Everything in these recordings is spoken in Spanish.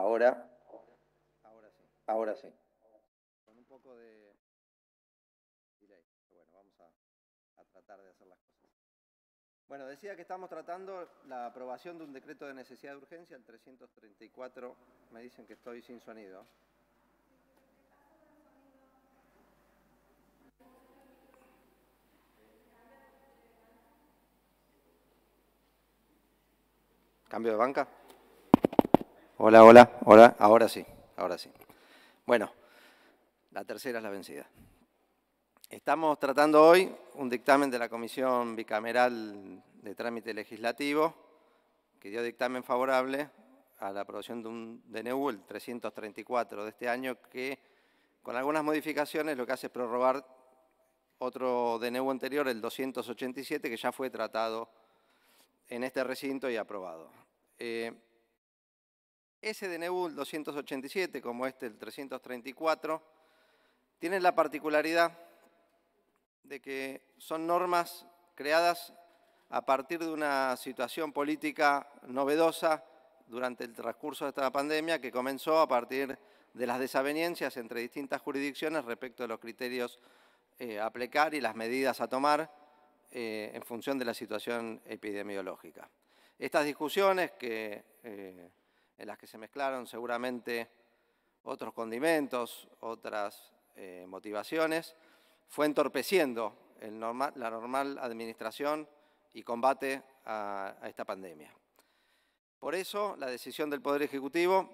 Ahora. Ahora sí. Ahora sí. Con un poco de Bueno, vamos a, tratar de hacer las cosas. Bueno, decía que estamos tratando la aprobación de un decreto de necesidad de urgencia, el 334. Me dicen que estoy sin sonido. ¿Cambio de banca? Hola, hola, hola, ahora sí, ahora sí. Bueno, la tercera es la vencida. Estamos tratando hoy un dictamen de la Comisión Bicameral de Trámite Legislativo que dio dictamen favorable a la aprobación de un DNU, el 334 de este año, que con algunas modificaciones lo que hace es prorrogar otro DNU anterior, el 287, que ya fue tratado en este recinto y aprobado. Eh, SDNU nebul 287, como este el 334, tienen la particularidad de que son normas creadas a partir de una situación política novedosa durante el transcurso de esta pandemia que comenzó a partir de las desavenencias entre distintas jurisdicciones respecto a los criterios eh, a aplicar y las medidas a tomar eh, en función de la situación epidemiológica. Estas discusiones que eh, en las que se mezclaron seguramente otros condimentos, otras eh, motivaciones, fue entorpeciendo la normal administración y combate a esta pandemia. Por eso, la decisión del Poder Ejecutivo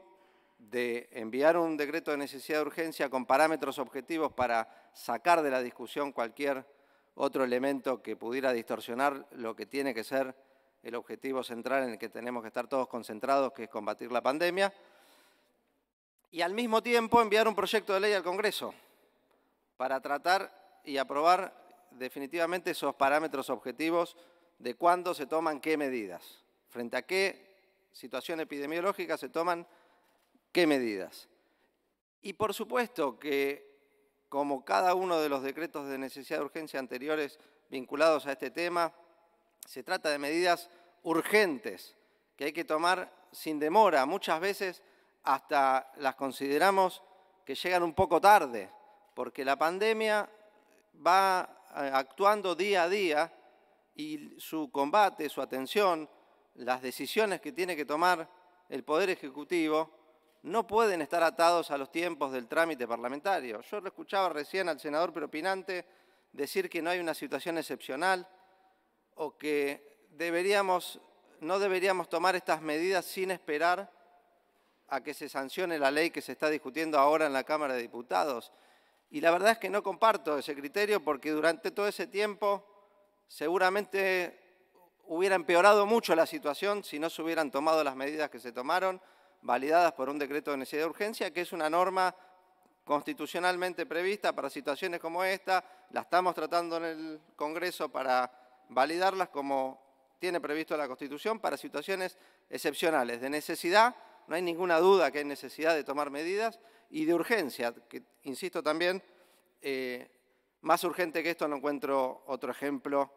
de enviar un decreto de necesidad de urgencia con parámetros objetivos para sacar de la discusión cualquier otro elemento que pudiera distorsionar lo que tiene que ser el objetivo central en el que tenemos que estar todos concentrados, que es combatir la pandemia, y al mismo tiempo enviar un proyecto de ley al Congreso para tratar y aprobar definitivamente esos parámetros objetivos de cuándo se toman qué medidas, frente a qué situación epidemiológica se toman qué medidas. Y por supuesto que, como cada uno de los decretos de necesidad de urgencia anteriores vinculados a este tema, se trata de medidas urgentes que hay que tomar sin demora. Muchas veces hasta las consideramos que llegan un poco tarde, porque la pandemia va eh, actuando día a día y su combate, su atención, las decisiones que tiene que tomar el Poder Ejecutivo no pueden estar atados a los tiempos del trámite parlamentario. Yo lo escuchaba recién al senador propinante decir que no hay una situación excepcional o que deberíamos, no deberíamos tomar estas medidas sin esperar a que se sancione la ley que se está discutiendo ahora en la Cámara de Diputados. Y la verdad es que no comparto ese criterio porque durante todo ese tiempo seguramente hubiera empeorado mucho la situación si no se hubieran tomado las medidas que se tomaron, validadas por un decreto de necesidad de urgencia, que es una norma constitucionalmente prevista para situaciones como esta, la estamos tratando en el Congreso para validarlas como tiene previsto la Constitución para situaciones excepcionales de necesidad, no hay ninguna duda que hay necesidad de tomar medidas y de urgencia, que insisto también, eh, más urgente que esto no encuentro otro ejemplo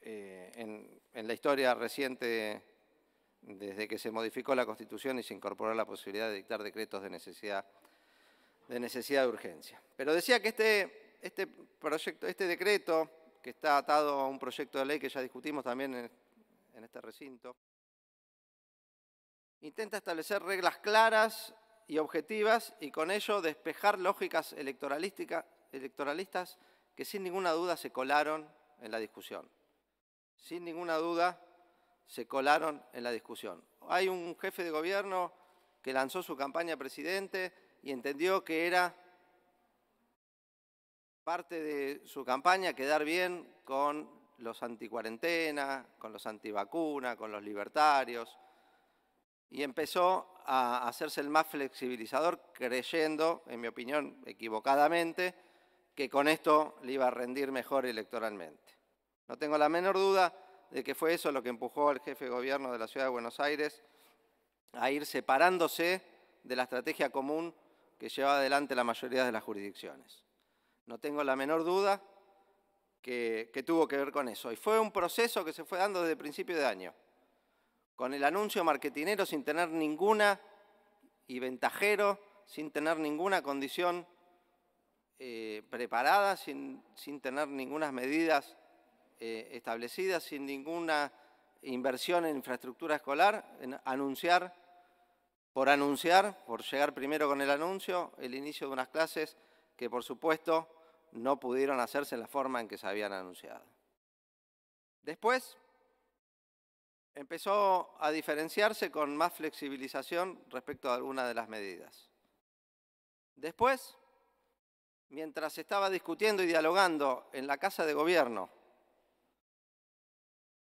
eh, en, en, la historia reciente desde que se modificó la Constitución y se incorporó la posibilidad de dictar decretos de necesidad de, necesidad de urgencia. Pero decía que este, este proyecto, este decreto que está atado a un proyecto de ley que ya discutimos también en, este recinto, intenta establecer reglas claras y objetivas y con ello despejar lógicas electoralistas que sin ninguna duda se colaron en la discusión. Sin ninguna duda se colaron en la discusión. Hay un jefe de gobierno que lanzó su campaña presidente y entendió que era parte de su campaña quedar bien con los anticuarentena, con los antivacuna, con los libertarios, y empezó a hacerse el más flexibilizador creyendo, en mi opinión equivocadamente, que con esto le iba a rendir mejor electoralmente. No tengo la menor duda de que fue eso lo que empujó al jefe de gobierno de la Ciudad de Buenos Aires a ir separándose de la estrategia común que lleva adelante la mayoría de las jurisdicciones. No tengo la menor duda que, tuvo que ver con eso. Y fue un proceso que se fue dando desde principio de año, con el anuncio marketinero sin tener ninguna, y ventajero, sin tener ninguna condición eh, preparada, sin, tener ninguna medida eh, establecida, sin ninguna inversión en infraestructura escolar, en anunciar, por anunciar, por llegar primero con el anuncio, el inicio de unas clases que por supuesto no pudieron hacerse en la forma en que se habían anunciado. Después empezó a diferenciarse con más flexibilización respecto a algunas de las medidas. Después, mientras estaba discutiendo y dialogando en la Casa de Gobierno,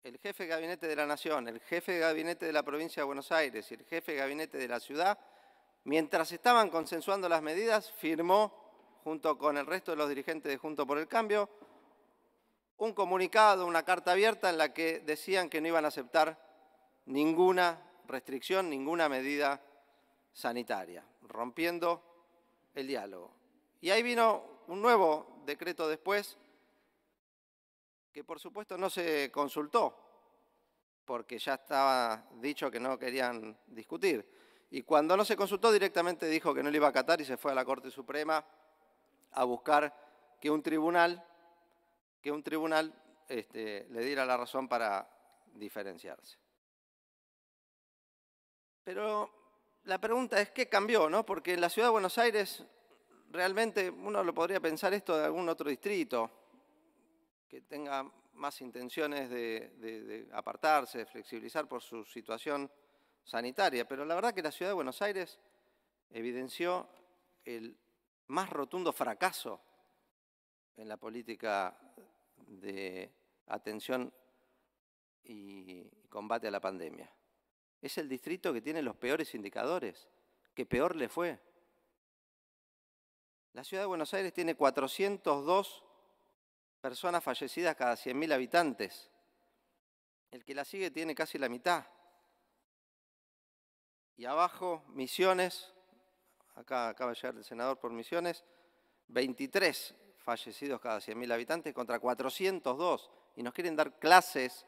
el jefe de gabinete de la Nación, el jefe de gabinete de la provincia de Buenos Aires y el jefe de gabinete de la ciudad, mientras estaban consensuando las medidas, firmó junto con el resto de los dirigentes de Junto por el Cambio, un comunicado, una carta abierta en la que decían que no iban a aceptar ninguna restricción, ninguna medida sanitaria, rompiendo el diálogo. Y ahí vino un nuevo decreto después, que por supuesto no se consultó, porque ya estaba dicho que no querían discutir. Y cuando no se consultó directamente dijo que no le iba a acatar y se fue a la Corte Suprema a buscar que un tribunal, que un tribunal este, le diera la razón para diferenciarse. Pero la pregunta es qué cambió, ¿no? Porque en la ciudad de Buenos Aires realmente uno lo podría pensar esto de algún otro distrito que tenga más intenciones de, de, apartarse, de flexibilizar por su situación sanitaria, pero la verdad que la ciudad de Buenos Aires evidenció el más rotundo fracaso en la política de atención y combate a la pandemia. Es el distrito que tiene los peores indicadores, que peor le fue. La ciudad de Buenos Aires tiene 402 personas fallecidas cada 100.000 habitantes. El que la sigue tiene casi la mitad. Y abajo, Misiones, acá acaba de llegar el senador por Misiones, 23 fallecidos cada 100.000 habitantes contra 402 y nos quieren dar clases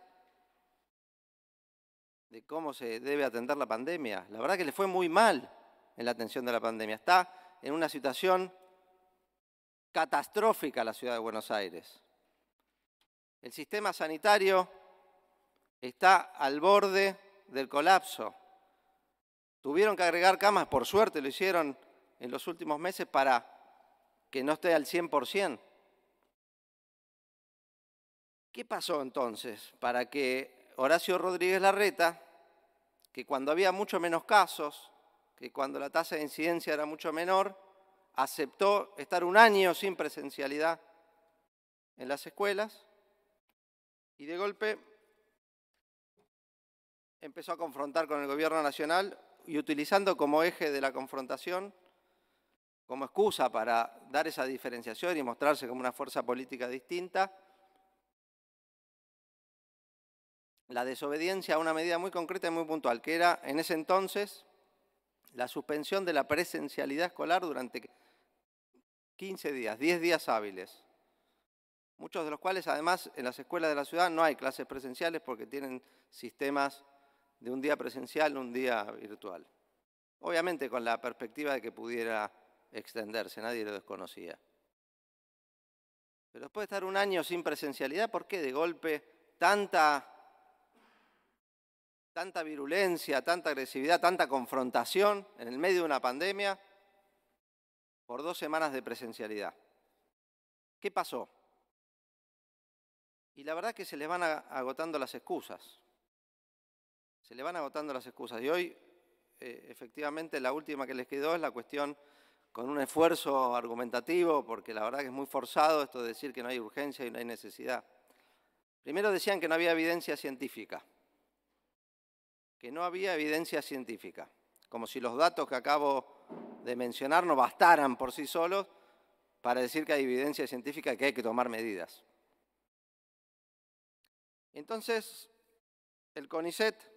de cómo se debe atender la pandemia. La verdad que le fue muy mal en la atención de la pandemia. Está en una situación catastrófica la ciudad de Buenos Aires. El sistema sanitario está al borde del colapso. Tuvieron que agregar camas, por suerte lo hicieron en los últimos meses para que no esté al 100%. ¿Qué pasó entonces para que Horacio Rodríguez Larreta, que cuando había mucho menos casos, que cuando la tasa de incidencia era mucho menor, aceptó estar un año sin presencialidad en las escuelas y de golpe empezó a confrontar con el gobierno nacional y utilizando como eje de la confrontación, como excusa para dar esa diferenciación y mostrarse como una fuerza política distinta, la desobediencia a una medida muy concreta y muy puntual, que era en ese entonces la suspensión de la presencialidad escolar durante 15 días, 10 días hábiles, muchos de los cuales además en las escuelas de la ciudad no hay clases presenciales porque tienen sistemas de un día presencial a un día virtual. Obviamente con la perspectiva de que pudiera extenderse, nadie lo desconocía. Pero después de estar un año sin presencialidad, ¿por qué de golpe tanta, tanta virulencia, tanta agresividad, tanta confrontación en el medio de una pandemia por dos semanas de presencialidad? ¿Qué pasó? Y la verdad es que se les van agotando las excusas. Se le van agotando las excusas. Y hoy, eh, efectivamente, la última que les quedó es la cuestión con un esfuerzo argumentativo, porque la verdad que es muy forzado esto de decir que no hay urgencia y no hay necesidad. Primero decían que no había evidencia científica, que no había evidencia científica, como si los datos que acabo de mencionar no bastaran por sí solos para decir que hay evidencia científica y que hay que tomar medidas. Entonces, el CONICET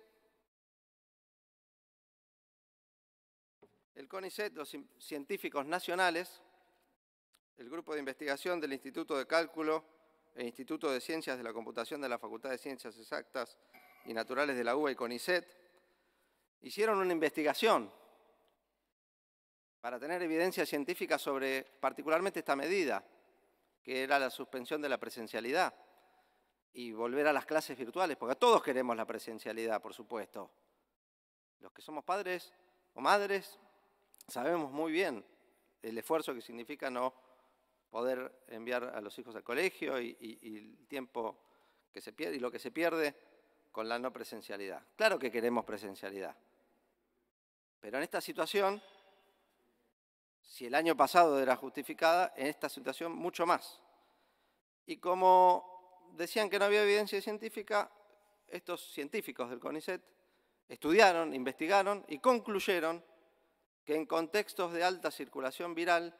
El CONICET, los científicos nacionales, el grupo de investigación del Instituto de Cálculo, e Instituto de Ciencias de la Computación de la Facultad de Ciencias Exactas y Naturales de la UBA y CONICET, hicieron una investigación para tener evidencia científica sobre particularmente esta medida, que era la suspensión de la presencialidad y volver a las clases virtuales, porque todos queremos la presencialidad, por supuesto. Los que somos padres o madres sabemos muy bien el esfuerzo que significa no poder enviar a los hijos al colegio y, el tiempo que se pierde y lo que se pierde con la no presencialidad. Claro que queremos presencialidad, pero en esta situación, si el año pasado era justificada, en esta situación mucho más. Y como decían que no había evidencia científica, estos científicos del CONICET estudiaron, investigaron y concluyeron que en contextos de alta circulación viral,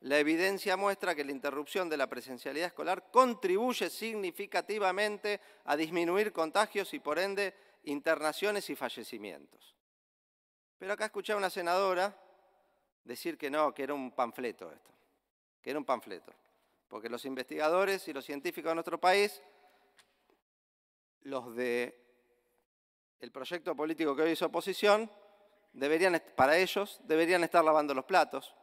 la evidencia muestra que la interrupción de la presencialidad escolar contribuye significativamente a disminuir contagios y por ende internaciones y fallecimientos. Pero acá escuché a una senadora decir que no, que era un panfleto esto, que era un panfleto, porque los investigadores y los científicos de nuestro país, los de el proyecto político que hoy hizo oposición, deberían, para ellos deberían estar lavando los platos.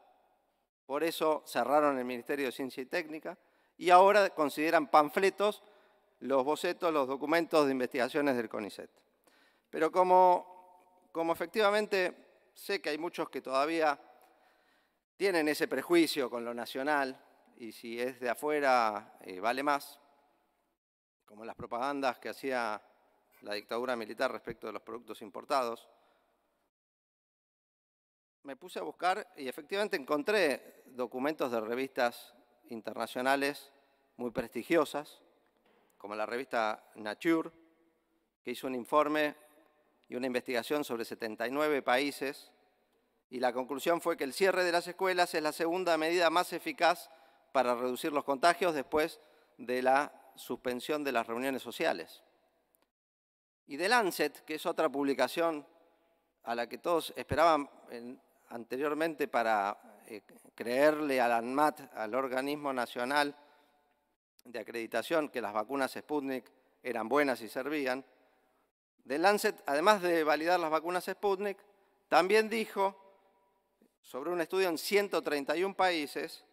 Por eso cerraron el Ministerio de Ciencia y Técnica y ahora consideran panfletos los bocetos, los documentos de investigaciones del CONICET. Pero como, efectivamente sé que hay muchos que todavía tienen ese prejuicio con lo nacional y si es de afuera eh, vale más, como las propagandas que hacía la dictadura militar respecto de los productos importados, me puse a buscar y efectivamente encontré documentos de revistas internacionales muy prestigiosas, como la revista Nature, que hizo un informe y una investigación sobre 79 países, y la conclusión fue que el cierre de las escuelas es la segunda medida más eficaz para reducir los contagios después de la suspensión de las reuniones sociales. Y The Lancet, que es otra publicación a la que todos esperaban anteriormente para eh, creerle al ANMAT, al organismo nacional de acreditación, que las vacunas Sputnik eran buenas y servían, The Lancet, además de validar las vacunas Sputnik, también dijo sobre un estudio en 131 países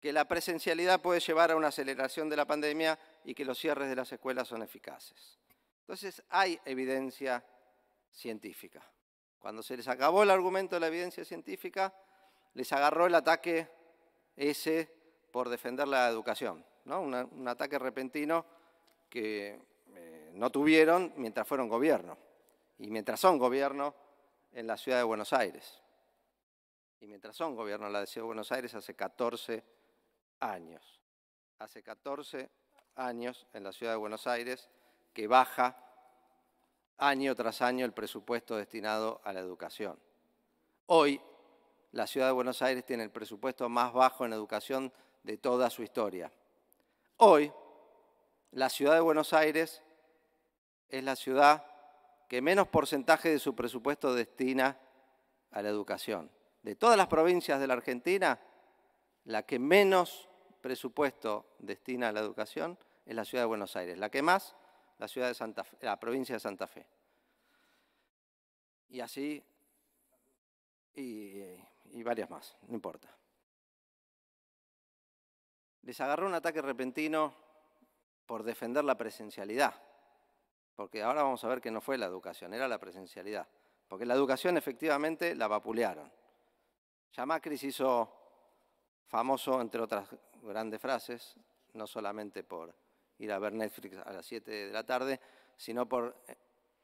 que la presencialidad puede llevar a una aceleración de la pandemia y que los cierres de las escuelas son eficaces. Entonces hay evidencia científica. Cuando se les acabó el argumento de la evidencia científica, les agarró el ataque ese por defender la educación. ¿no? un ataque repentino que eh, no tuvieron mientras fueron gobierno y mientras son gobierno en la ciudad de Buenos Aires. Y mientras son gobierno en la ciudad de Buenos Aires hace 14 años. Hace 14 años en la ciudad de Buenos Aires que baja año tras año el presupuesto destinado a la educación. Hoy, la ciudad de Buenos Aires tiene el presupuesto más bajo en educación de toda su historia. Hoy, la ciudad de Buenos Aires es la ciudad que menos porcentaje de su presupuesto destina a la educación. De todas las provincias de la Argentina, la que menos presupuesto destina a la educación es la ciudad de Buenos Aires. La que más la, ciudad de Santa la provincia de Santa Fe. Y así, y, y varias más, no importa. Les agarró un ataque repentino por defender la presencialidad, porque ahora vamos a ver que no fue la educación, era la presencialidad, porque la educación efectivamente la vapulearon. Ya hizo famoso, entre otras grandes frases, no solamente por ir a ver Netflix a las 7 de la tarde, sino por eh,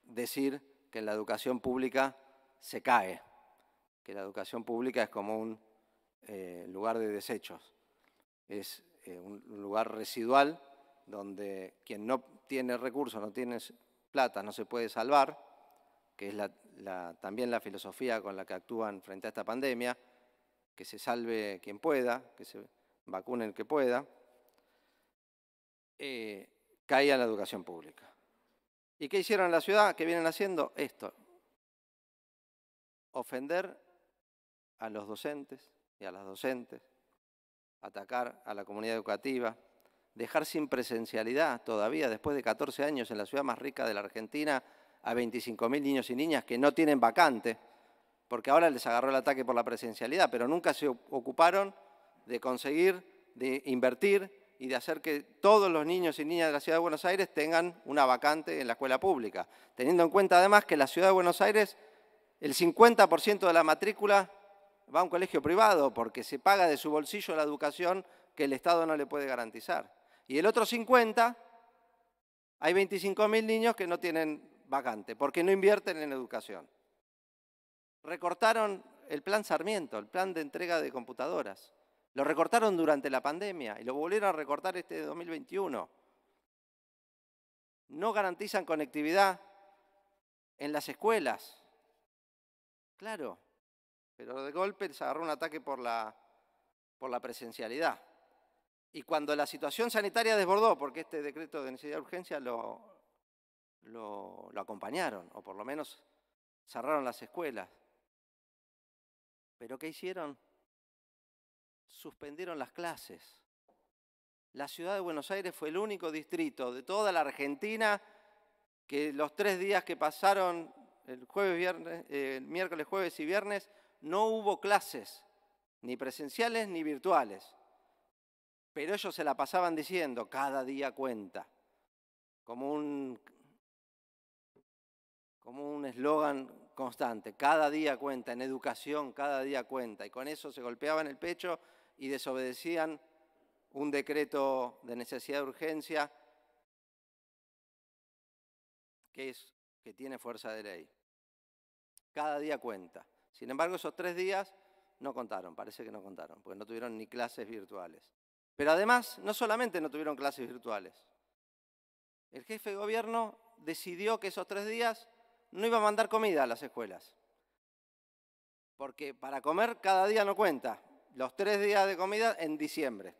decir que en la educación pública se cae, que la educación pública es como un eh, lugar de desechos, es eh, un lugar residual donde quien no tiene recursos, no tiene plata, no se puede salvar, que es también la filosofía con la que actúan frente a esta pandemia, que se salve quien pueda, que se vacune el que pueda, eh, caía caía la educación pública. ¿Y qué hicieron en la ciudad? ¿Qué vienen haciendo? Esto. Ofender a los docentes y a las docentes, atacar a la comunidad educativa, dejar sin presencialidad todavía, después de 14 años en la ciudad más rica de la Argentina, a 25.000 niños y niñas que no tienen vacante, porque ahora les agarró el ataque por la presencialidad, pero nunca se ocuparon de conseguir, de invertir y de hacer que todos los niños y niñas de la Ciudad de Buenos Aires tengan una vacante en la escuela pública, teniendo en cuenta además que la Ciudad de Buenos Aires, el 50% de la matrícula va a un colegio privado porque se paga de su bolsillo la educación que el Estado no le puede garantizar. Y el otro 50, hay 25.000 niños que no tienen vacante porque no invierten en educación. Recortaron el plan Sarmiento, el plan de entrega de computadoras. Lo recortaron durante la pandemia y lo volvieron a recortar este 2021. No garantizan conectividad en las escuelas. Claro, pero de golpe se agarró un ataque por la, por la presencialidad. Y cuando la situación sanitaria desbordó, porque este decreto de necesidad de urgencia lo, lo, lo acompañaron, o por lo menos cerraron las escuelas. ¿Pero qué hicieron? suspendieron las clases. La ciudad de Buenos Aires fue el único distrito de toda la Argentina que los tres días que pasaron, el jueves, viernes, eh, miércoles, jueves y viernes, no hubo clases, ni presenciales ni virtuales. Pero ellos se la pasaban diciendo, cada día cuenta, como un como un eslogan constante, cada día cuenta, en educación cada día cuenta, y con eso se golpeaban el pecho y desobedecían un decreto de necesidad de urgencia que, es, que tiene fuerza de ley. Cada día cuenta. Sin embargo, esos tres días no contaron, parece que no contaron, porque no tuvieron ni clases virtuales. Pero además, no solamente no tuvieron clases virtuales, el jefe de gobierno decidió que esos tres días no iba a mandar comida a las escuelas, porque para comer cada día no cuenta los tres días de comida en diciembre.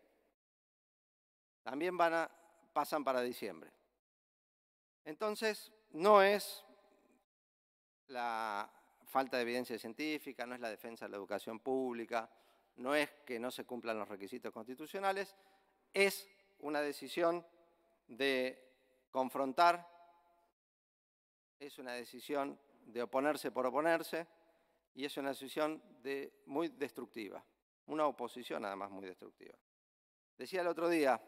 También pasan para diciembre. Entonces, no es la falta de evidencia científica, no es la defensa de la educación pública, no es que no se cumplan los requisitos constitucionales, es una decisión de confrontar, es una decisión de oponerse por oponerse y es una decisión muy destructiva una oposición además muy destructiva. Decía el otro día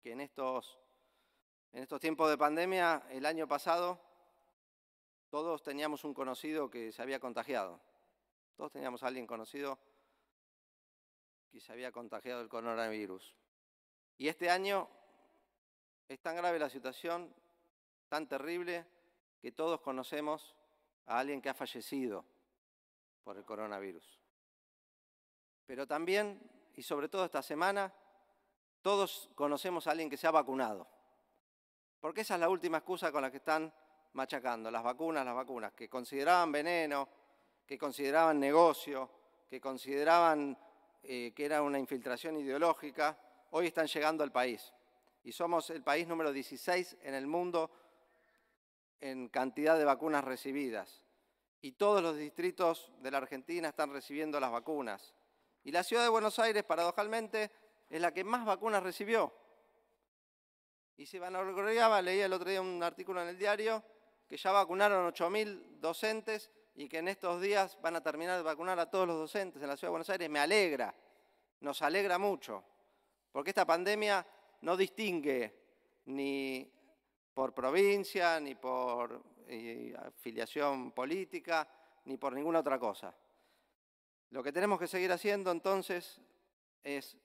que en estos, tiempos de pandemia, el año pasado, todos teníamos un conocido que se había contagiado. Todos teníamos a alguien conocido que se había contagiado del coronavirus. Y este año es tan grave la situación, tan terrible, que todos conocemos a alguien que ha fallecido por el coronavirus. Pero también, y sobre todo esta semana, todos conocemos a alguien que se ha vacunado. Porque esa es la última excusa con la que están machacando, las vacunas, las vacunas, que consideraban veneno, que consideraban negocio, que consideraban eh, que era una infiltración ideológica, hoy están llegando al país. Y somos el país número 16 en el mundo en cantidad de vacunas recibidas. Y todos los distritos de la Argentina están recibiendo las vacunas. Y la ciudad de Buenos Aires, paradojalmente, es la que más vacunas recibió. Y se vanagloriaba, leía el otro día un artículo en el diario, que ya vacunaron 8.000 docentes y que en estos días van a terminar de vacunar a todos los docentes en la ciudad de Buenos Aires. Me alegra, nos alegra mucho, porque esta pandemia no distingue ni por provincia, ni por eh, afiliación política, ni por ninguna otra cosa. Lo que tenemos que seguir haciendo entonces es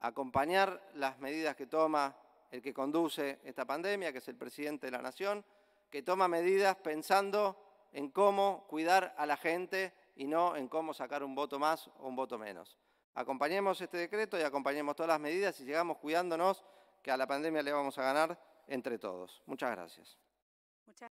acompañar las medidas que toma el que conduce esta pandemia, que es el presidente de la Nación, que toma medidas pensando en cómo cuidar a la gente y no en cómo sacar un voto más o un voto menos. Acompañemos este decreto y acompañemos todas las medidas y llegamos cuidándonos que a la pandemia le vamos a ganar entre todos. Muchas gracias. Muchas